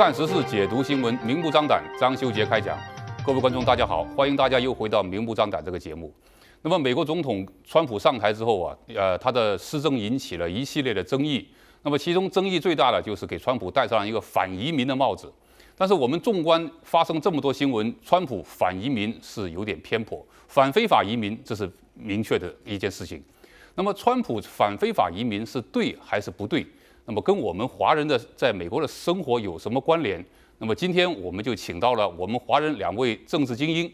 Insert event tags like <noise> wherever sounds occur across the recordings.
看时事，解读新闻，明目张胆，张修杰开讲。各位观众，大家好，欢迎大家又回到《明目张胆》这个节目。那么，美国总统川普上台之后啊，呃，他的施政引起了一系列的争议。那么，其中争议最大的就是给川普戴上一个反移民的帽子。但是，我们纵观发生这么多新闻，川普反移民是有点偏颇。反非法移民这是明确的一件事情。那么，川普反非法移民是对还是不对？那么跟我们华人的在美国的生活有什么关联？那么今天我们就请到了我们华人两位政治精英，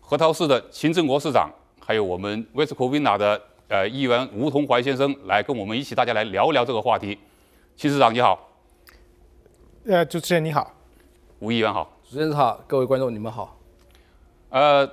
核桃市的秦振国市长，还有我们威斯威纳的呃议员吴同怀先生来跟我们一起大家来聊聊这个话题。秦市长你好，呃主持人你好，吴议员好，主持人好，各位观众你们好。呃，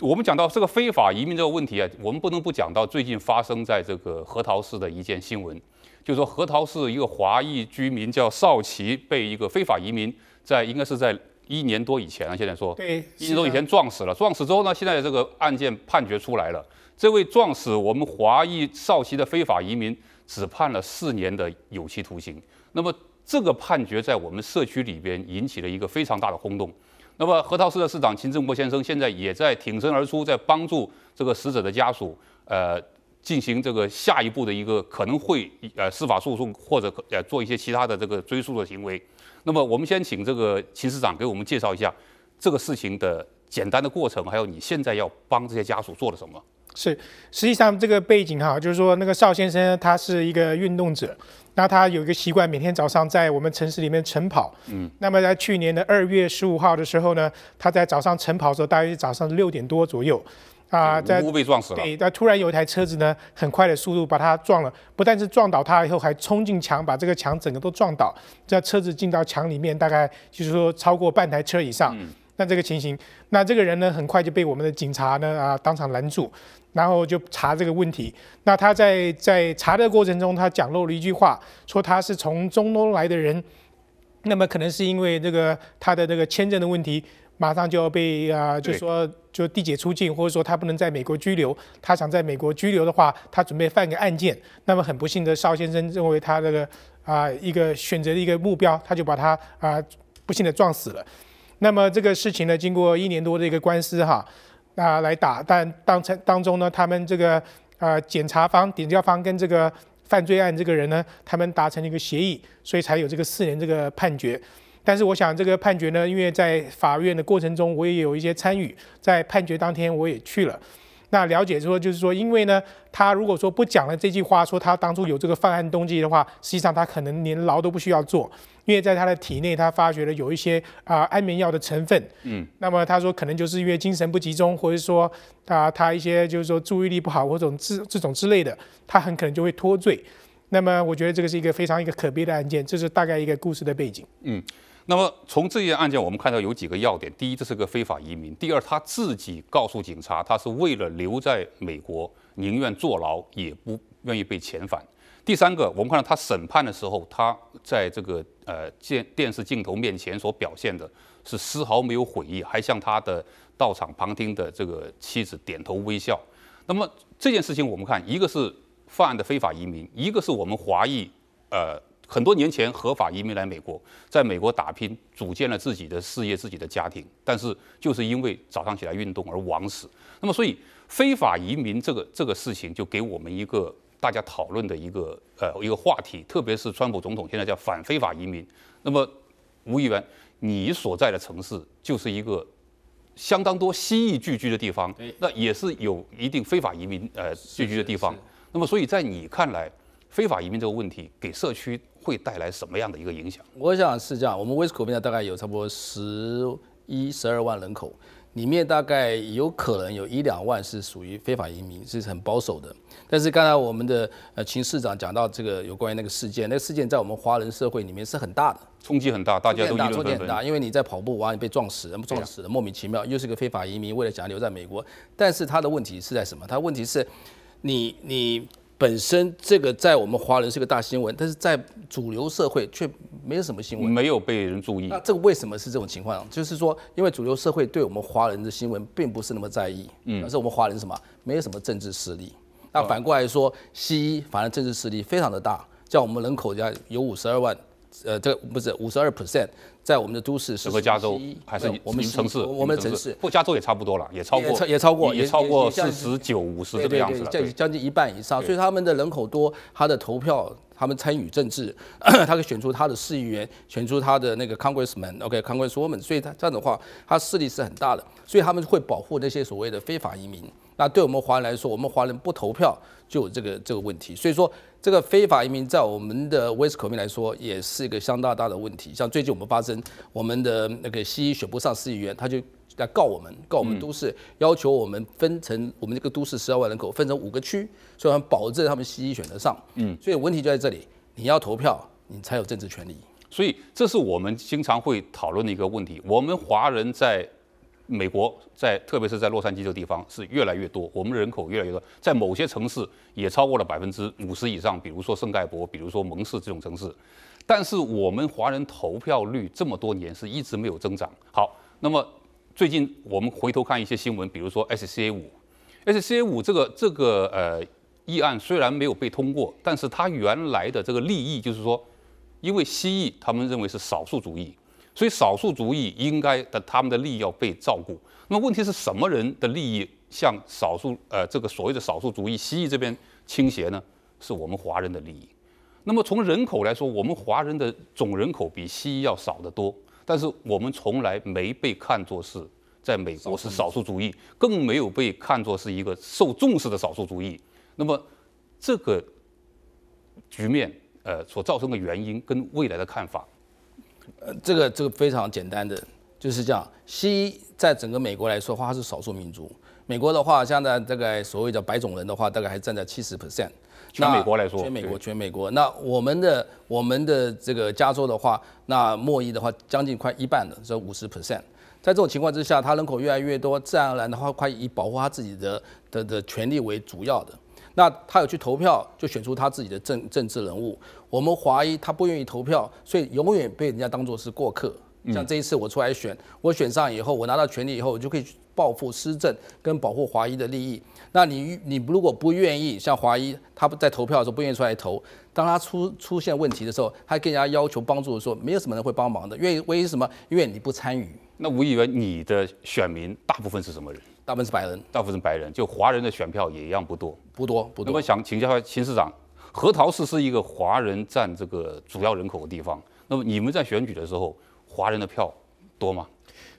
我们讲到这个非法移民这个问题啊，我们不能不讲到最近发生在这个核桃市的一件新闻。就说核桃市一个华裔居民叫邵琦被一个非法移民在应该是在一年多以前了，现在说，一多以前撞死了。撞死之后呢，现在这个案件判决出来了。这位撞死我们华裔邵琦的非法移民只判了四年的有期徒刑。那么这个判决在我们社区里边引起了一个非常大的轰动。那么核桃市的市长秦正波先生现在也在挺身而出，在帮助这个死者的家属，呃。进行这个下一步的一个可能会呃司法诉讼或者呃做一些其他的这个追诉的行为。那么我们先请这个秦市长给我们介绍一下这个事情的简单的过程，还有你现在要帮这些家属做了什么？是，实际上这个背景哈，就是说那个邵先生他是一个运动者，那他有一个习惯，每天早上在我们城市里面晨跑。嗯，那么在去年的二月十五号的时候呢，他在早上晨跑的时候，大约早上六点多左右。啊，无被撞死了。对，那突然有一台车子呢，很快的速度把他撞了，不但是撞倒他以后，还冲进墙，把这个墙整个都撞倒。这车子进到墙里面，大概就是说超过半台车以上。那这个情形，那这个人呢，很快就被我们的警察呢啊当场拦住，然后就查这个问题。那他在在查的过程中，他讲漏了一句话，说他是从中东来的人，那么可能是因为这个他的这个签证的问题。马上就要被啊，就说就递解出境，或者说他不能在美国拘留。他想在美国拘留的话，他准备犯个案件。那么很不幸的邵先生认为他这个啊一个选择的一个目标，他就把他啊不幸的撞死了。那么这个事情呢，经过一年多的一个官司哈啊来打，但当成当中呢，他们这个啊检察方、点交方跟这个犯罪案这个人呢，他们达成一个协议，所以才有这个四年这个判决。但是我想这个判决呢，因为在法院的过程中，我也有一些参与，在判决当天我也去了。那了解说就是说，因为呢，他如果说不讲了这句话，说他当初有这个犯案动机的话，实际上他可能连牢都不需要做，因为在他的体内他发觉了有一些啊安眠药的成分。嗯，那么他说可能就是因为精神不集中，或者说他他一些就是说注意力不好或者这这种之类的，他很可能就会脱罪。那么我觉得这个是一个非常一个可悲的案件，这是大概一个故事的背景。嗯。那么从这件案件，我们看到有几个要点：第一，这是个非法移民；第二，他自己告诉警察，他是为了留在美国，宁愿坐牢也不愿意被遣返；第三个，我们看到他审判的时候，他在这个呃电电视镜头面前所表现的是丝毫没有悔意，还向他的到场旁听的这个妻子点头微笑。那么这件事情，我们看，一个是犯案的非法移民，一个是我们华裔，呃。很多年前，合法移民来美国，在美国打拼，组建了自己的事业、自己的家庭，但是就是因为早上起来运动而枉死。那么，所以非法移民这个这个事情，就给我们一个大家讨论的一个呃一个话题。特别是川普总统现在叫反非法移民，那么，吴议员，你所在的城市就是一个相当多蜥蜴聚居的地方，那也是有一定非法移民呃聚居的地方。那么，所以在你看来？非法移民这个问题给社区会带来什么样的一个影响？我想是这样，我们威斯口边大概有差不多十一十二万人口，里面大概有可能有一两万是属于非法移民，是很保守的。但是刚才我们的呃秦市长讲到这个有关于那个事件，那个事件在我们华人社会里面是很大的，冲击很大，大家都议论纷纷。点大，因为你在跑步完被撞死，人不撞死的莫名其妙，又是个非法移民，为了想留在美国，但是他的问题是在什么？他问题是，你你。本身这个在我们华人是个大新闻，但是在主流社会却没有什么新闻，没有被人注意。那这个为什么是这种情况？就是说，因为主流社会对我们华人的新闻并不是那么在意，嗯，而是我们华人什么，没有什么政治势力。那反过来说，西医反而政治势力非常的大，像我们人口家有五十二万，呃，这个不是五十二 percent。在我们的都市，是和加州还是我们城市？我们城市，不，加州也差不多了，也超过，也超过，也超过四十九、五十这个样子了，将近一半以上。所以他们的人口多，他的投票，他们参与政治，<coughs> 他可以选出他的市议员，选出他的那个 congressman，OK，c o n g r e s s w o m a n 所以他这样的话，他势力是很大的。所以他们会保护那些所谓的非法移民。那对我们华人来说，我们华人不投票就有这个这个问题。所以说，这个非法移民在我们的威斯康辛来说，也是一个相当大的问题。像最近我们发生。我们的那个西医选不上市议员，他就来告我们，告我们都市要求我们分成我们这个都市十二万人口分成五个区，所以们保证他们西医选得上。嗯，所以问题就在这里，你要投票，你才有政治权利。所以这是我们经常会讨论的一个问题。我们华人在美国，在特别是在洛杉矶这个地方是越来越多，我们人口越来越多，在某些城市也超过了百分之五十以上，比如说圣盖博，比如说蒙氏这种城市。但是我们华人投票率这么多年是一直没有增长。好，那么最近我们回头看一些新闻，比如说 S C A 五，S C A 五这个这个呃议案虽然没有被通过，但是它原来的这个利益就是说，因为西裔他们认为是少数主义，所以少数主义应该的他们的利益要被照顾。那么问题是什么人的利益向少数呃这个所谓的少数主义西裔这边倾斜呢？是我们华人的利益。那么从人口来说，我们华人的总人口比西医要少得多，但是我们从来没被看作是在美国是少数主义，更没有被看作是一个受重视的少数主义。那么这个局面，呃，所造成的原因跟未来的看法，呃，这个这个非常简单的，就是这样，西医在整个美国来说，它是少数民族。美国的话，现在大概所谓的白种人的话，大概还站在七十 percent，全美国来说。全美国，全美国。那我们的，我们的这个加州的话，那墨裔的话，将近快一半了，这五十 percent。在这种情况之下，他人口越来越多，自然而然的话，快以保护他自己的的的权利为主要的。那他有去投票，就选出他自己的政政治人物。我们华裔他不愿意投票，所以永远被人家当做是过客。像这一次我出来选，我选上以后，我拿到权力以后，我就可以报复施政跟保护华裔的利益。那你你如果不愿意，像华裔他在投票的时候不愿意出来投，当他出出现问题的时候，他更加要求帮助，的候，没有什么人会帮忙的，因为为什么？因为你不参与。那我以为你的选民大部分是什么人？大部分是白人。大部分是白人，就华人的选票也一样不多。不多，不多。那么想请教下秦市长，核桃市是一个华人占这个主要人口的地方，那么你们在选举的时候？华人的票多吗？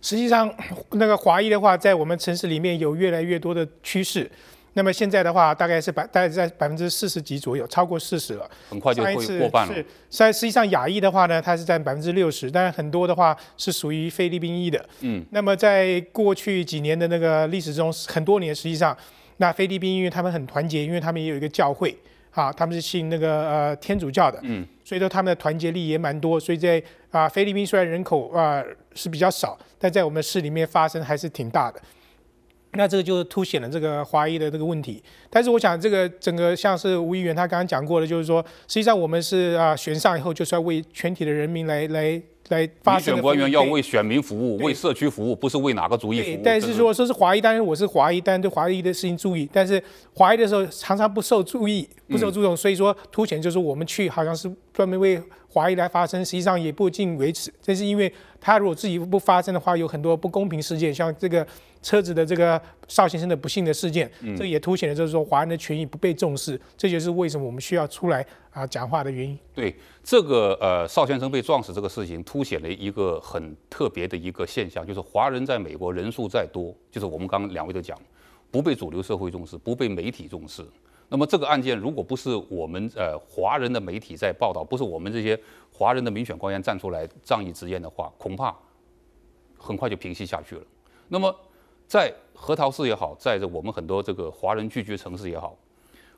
实际上，<coughs> 那个华裔的话，在我们城市里面有越来越多的趋势。那么现在的话，大概是百，大概在百分之四十几左右，超过四十了，很快就会过半了。是，在实际上，亚裔的话呢，它是占百分之六十，但是很多的话是属于菲律宾裔的。嗯，那么在过去几年的那个历史中，很多年实际上，那菲律宾因为他们很团结，因为他们也有一个教会。啊，他们是信那个呃天主教的，嗯，所以说他们的团结力也蛮多，所以在啊菲律宾虽然人口啊是比较少，但在我们市里面发生还是挺大的。那这个就凸显了这个华裔的这个问题。但是我想这个整个像是吴议员他刚刚讲过的，就是说实际上我们是啊选上以后就是要为全体的人民来来。来，选官员要为选民服务，为社区服务，不是为哪个主义。务。但是说说是华裔，当然我是华裔，当然对华裔的事情注意，但是华裔的时候常常不受注意，不受注重，所以说凸显就是我们去，好像是专门为。怀疑来发生，实际上也不尽为此。这是因为他如果自己不发生的话，有很多不公平事件，像这个车子的这个邵先生的不幸的事件，这也凸显了就是说华人的权益不被重视。这就是为什么我们需要出来啊讲话的原因。对这个呃邵先生被撞死这个事情，凸显了一个很特别的一个现象，就是华人在美国人数再多，就是我们刚刚两位都讲，不被主流社会重视，不被媒体重视。那么这个案件，如果不是我们呃华人的媒体在报道，不是我们这些华人的民选官员站出来仗义执言的话，恐怕很快就平息下去了。那么在核桃市也好，在着我们很多这个华人聚居城市也好，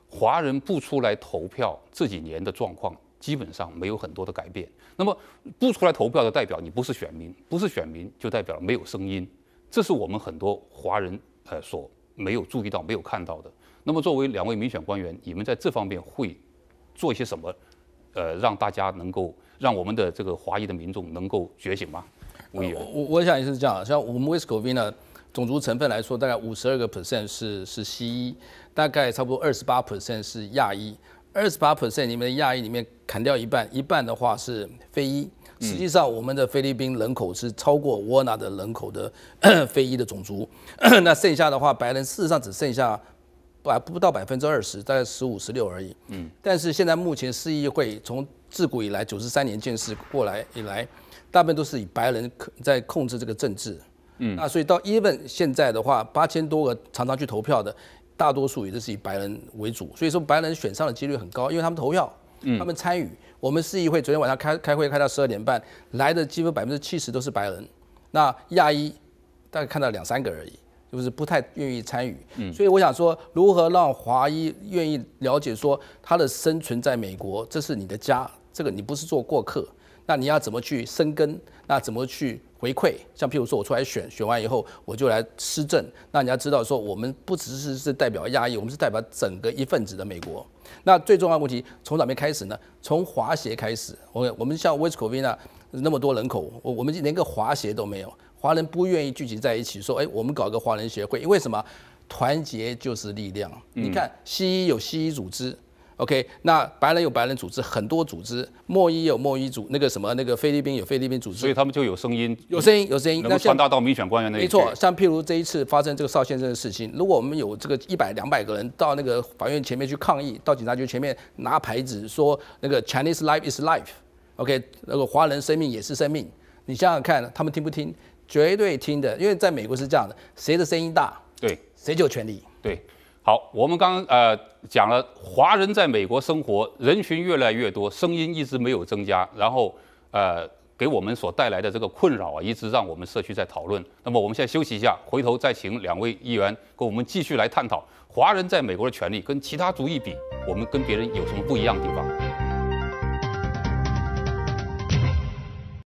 华人不出来投票，这几年的状况基本上没有很多的改变。那么不出来投票的代表，你不是选民，不是选民就代表没有声音，这是我们很多华人呃所没有注意到、没有看到的。那么，作为两位民选官员，你们在这方面会做一些什么？呃，让大家能够让我们的这个华裔的民众能够觉醒吗？我我想也是这样。像我们威 i s c o v i 种族成分来说，大概五十二个 percent 是是西医，大概差不多二十八 percent 是亚裔，二十八 percent 里面的亚裔里面砍掉一半，一半的话是非裔。实际上，我们的菲律宾人口是超过 Wana 的人口的 <coughs> 非裔的种族。<coughs> 那剩下的话，白人事实上只剩下。还不到百分之二十，大概十五十六而已。嗯，但是现在目前市议会从自古以来九十三年建市过来以来，大部分都是以白人在控制这个政治。嗯，那所以到 even 现在的话，八千多个常常去投票的，大多数也都是以白人为主。所以说白人选上的几率很高，因为他们投票，他们参与。我们市议会昨天晚上开开会开到十二点半，来的基本百分之七十都是白人，那亚裔大概看到两三个而已。就是不太愿意参与，所以我想说，如何让华裔愿意了解说他的生存在美国，这是你的家，这个你不是做过客，那你要怎么去生根，那怎么去回馈？像譬如说我出来选，选完以后我就来施政，那你要知道说，我们不只是是代表亚裔，我们是代表整个一份子的美国。那最重要的问题从哪边开始呢？从华协开始。我我们像威斯科维纳那么多人口，我我们连个华协都没有。华人不愿意聚集在一起说：“哎，我们搞个华人协会，因为什么？团结就是力量。你看，西医有西医组织，OK，那白人有白人组织，很多组织；，墨裔有墨裔组，那个什么，那个菲律宾有菲律宾组织，所以他们就有声音，有声音，有声音，能够传达到民选官员那里。没错，像譬如这一次发生这个邵先生的事情，如果我们有这个一百、两百个人到那个法院前面去抗议，到警察局前面拿牌子说那个 Chinese life is life，OK，那个华人生命也是生命，你想想看，他们听不听？”绝对听的，因为在美国是这样的，谁的声音大，对，谁就有权利。对，好，我们刚呃讲了，华人在美国生活人群越来越多，声音一直没有增加，然后呃给我们所带来的这个困扰啊，一直让我们社区在讨论。那么我们现在休息一下，回头再请两位议员跟我们继续来探讨华人在美国的权利跟其他族裔比，我们跟别人有什么不一样的地方？